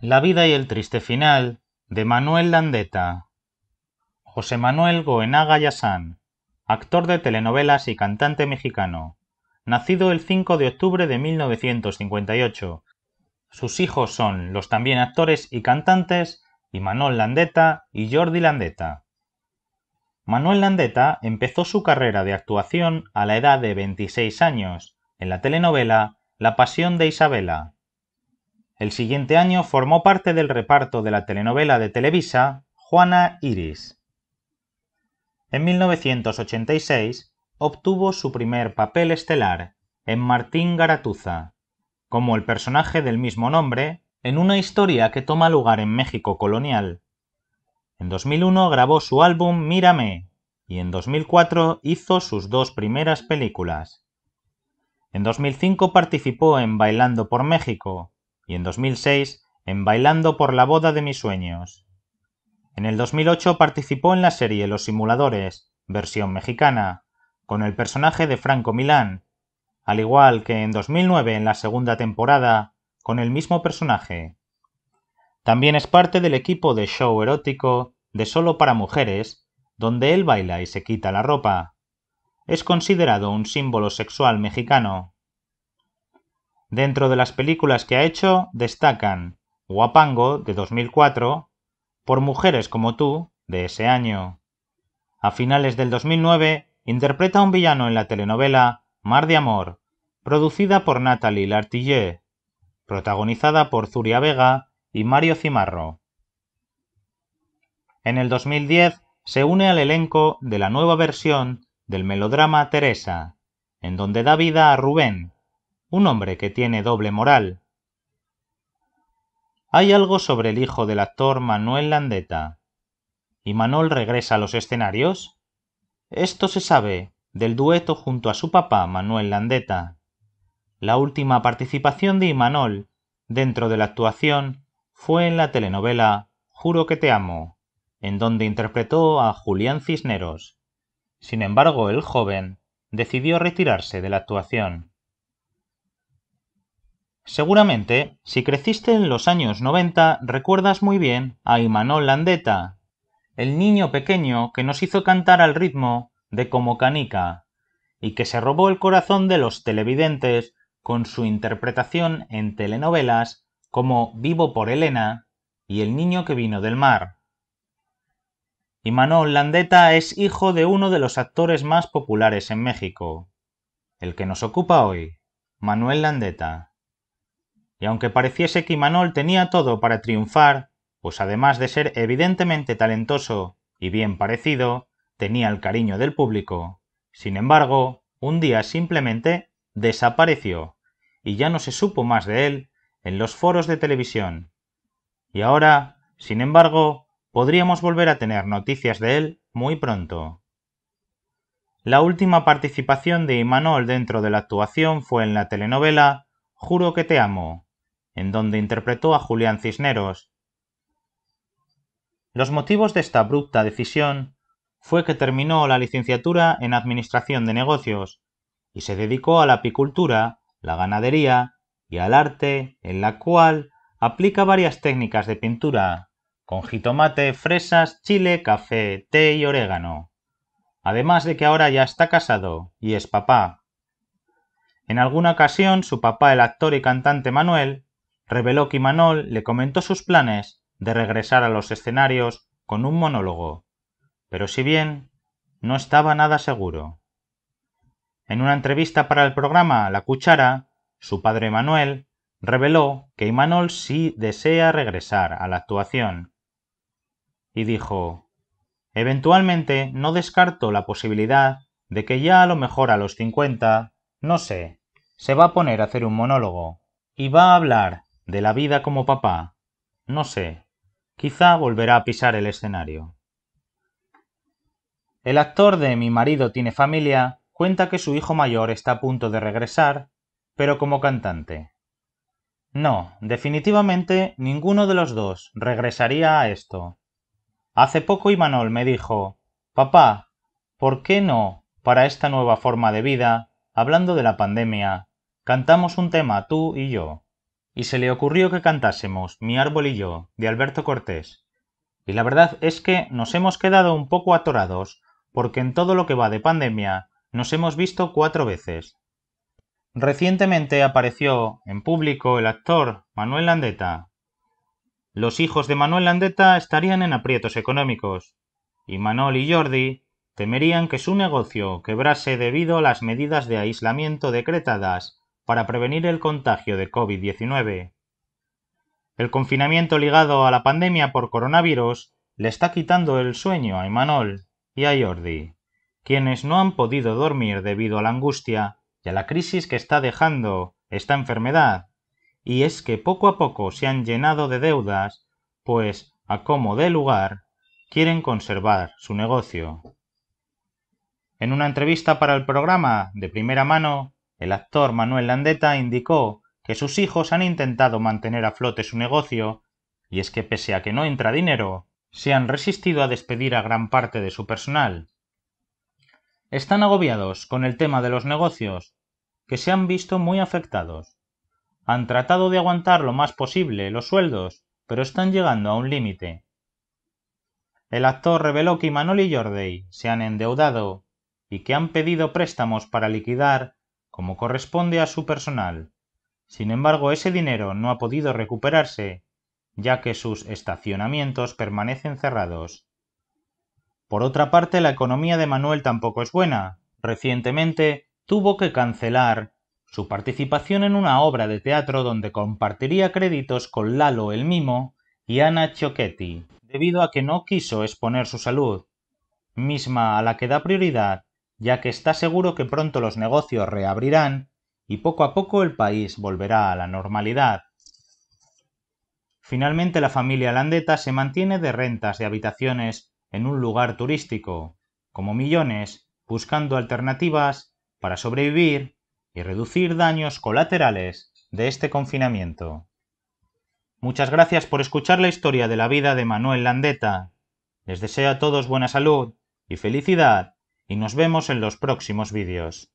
La vida y el triste final de Manuel Landeta. José Manuel Goenaga Yasán, actor de telenovelas y cantante mexicano, nacido el 5 de octubre de 1958. Sus hijos son los también actores y cantantes Imanol Landeta y Jordi Landeta. Manuel Landeta empezó su carrera de actuación a la edad de 26 años en la telenovela La Pasión de Isabela, el siguiente año formó parte del reparto de la telenovela de Televisa Juana Iris. En 1986 obtuvo su primer papel estelar en Martín Garatuza, como el personaje del mismo nombre en una historia que toma lugar en México colonial. En 2001 grabó su álbum Mírame y en 2004 hizo sus dos primeras películas. En 2005 participó en Bailando por México, y en 2006 en Bailando por la boda de mis sueños. En el 2008 participó en la serie Los Simuladores, versión mexicana, con el personaje de Franco Milán, al igual que en 2009 en la segunda temporada, con el mismo personaje. También es parte del equipo de show erótico de Solo para Mujeres, donde él baila y se quita la ropa. Es considerado un símbolo sexual mexicano. Dentro de las películas que ha hecho destacan Guapango de 2004, Por Mujeres como tú de ese año. A finales del 2009 interpreta un villano en la telenovela Mar de Amor, producida por Natalie Lartillé, protagonizada por Zuria Vega y Mario Cimarro. En el 2010 se une al elenco de la nueva versión del melodrama Teresa, en donde da vida a Rubén, un hombre que tiene doble moral. Hay algo sobre el hijo del actor Manuel Landeta. ¿Y Manol regresa a los escenarios? Esto se sabe del dueto junto a su papá Manuel Landeta. La última participación de Imanol dentro de la actuación fue en la telenovela Juro que te amo, en donde interpretó a Julián Cisneros. Sin embargo, el joven decidió retirarse de la actuación. Seguramente, si creciste en los años 90, recuerdas muy bien a Imanol Landeta, el niño pequeño que nos hizo cantar al ritmo de Como Canica, y que se robó el corazón de los televidentes con su interpretación en telenovelas como Vivo por Elena y El niño que vino del mar. Imanol Landeta es hijo de uno de los actores más populares en México, el que nos ocupa hoy, Manuel Landeta y aunque pareciese que Imanol tenía todo para triunfar, pues además de ser evidentemente talentoso y bien parecido, tenía el cariño del público. Sin embargo, un día simplemente desapareció y ya no se supo más de él en los foros de televisión. Y ahora, sin embargo, podríamos volver a tener noticias de él muy pronto. La última participación de Imanol dentro de la actuación fue en la telenovela Juro que te amo, en donde interpretó a Julián Cisneros. Los motivos de esta abrupta decisión fue que terminó la licenciatura en Administración de Negocios y se dedicó a la apicultura, la ganadería y al arte, en la cual aplica varias técnicas de pintura, con jitomate, fresas, chile, café, té y orégano. Además de que ahora ya está casado y es papá. En alguna ocasión su papá, el actor y cantante Manuel, reveló que Imanol le comentó sus planes de regresar a los escenarios con un monólogo, pero si bien no estaba nada seguro. En una entrevista para el programa La Cuchara, su padre Manuel reveló que Imanol sí desea regresar a la actuación. Y dijo, eventualmente no descarto la posibilidad de que ya a lo mejor a los 50, no sé, se va a poner a hacer un monólogo y va a hablar de la vida como papá. No sé, quizá volverá a pisar el escenario. El actor de Mi marido tiene familia cuenta que su hijo mayor está a punto de regresar, pero como cantante. No, definitivamente ninguno de los dos regresaría a esto. Hace poco Imanol me dijo, Papá, ¿por qué no, para esta nueva forma de vida, hablando de la pandemia, cantamos un tema tú y yo? y se le ocurrió que cantásemos Mi árbol y yo, de Alberto Cortés. Y la verdad es que nos hemos quedado un poco atorados, porque en todo lo que va de pandemia nos hemos visto cuatro veces. Recientemente apareció en público el actor Manuel Landeta. Los hijos de Manuel Landeta estarían en aprietos económicos, y Manol y Jordi temerían que su negocio quebrase debido a las medidas de aislamiento decretadas para prevenir el contagio de COVID-19. El confinamiento ligado a la pandemia por coronavirus le está quitando el sueño a Imanol y a Jordi, quienes no han podido dormir debido a la angustia y a la crisis que está dejando esta enfermedad, y es que poco a poco se han llenado de deudas, pues, a como dé lugar, quieren conservar su negocio. En una entrevista para el programa de primera mano, el actor Manuel Landeta indicó que sus hijos han intentado mantener a flote su negocio, y es que pese a que no entra dinero, se han resistido a despedir a gran parte de su personal. Están agobiados con el tema de los negocios, que se han visto muy afectados. Han tratado de aguantar lo más posible los sueldos, pero están llegando a un límite. El actor reveló que Imanol y Jordi se han endeudado y que han pedido préstamos para liquidar como corresponde a su personal. Sin embargo, ese dinero no ha podido recuperarse, ya que sus estacionamientos permanecen cerrados. Por otra parte, la economía de Manuel tampoco es buena. Recientemente tuvo que cancelar su participación en una obra de teatro donde compartiría créditos con Lalo el Mimo y Ana Ciocchetti, debido a que no quiso exponer su salud, misma a la que da prioridad ya que está seguro que pronto los negocios reabrirán y poco a poco el país volverá a la normalidad. Finalmente la familia Landeta se mantiene de rentas de habitaciones en un lugar turístico, como millones, buscando alternativas para sobrevivir y reducir daños colaterales de este confinamiento. Muchas gracias por escuchar la historia de la vida de Manuel Landeta. Les deseo a todos buena salud y felicidad y nos vemos en los próximos vídeos.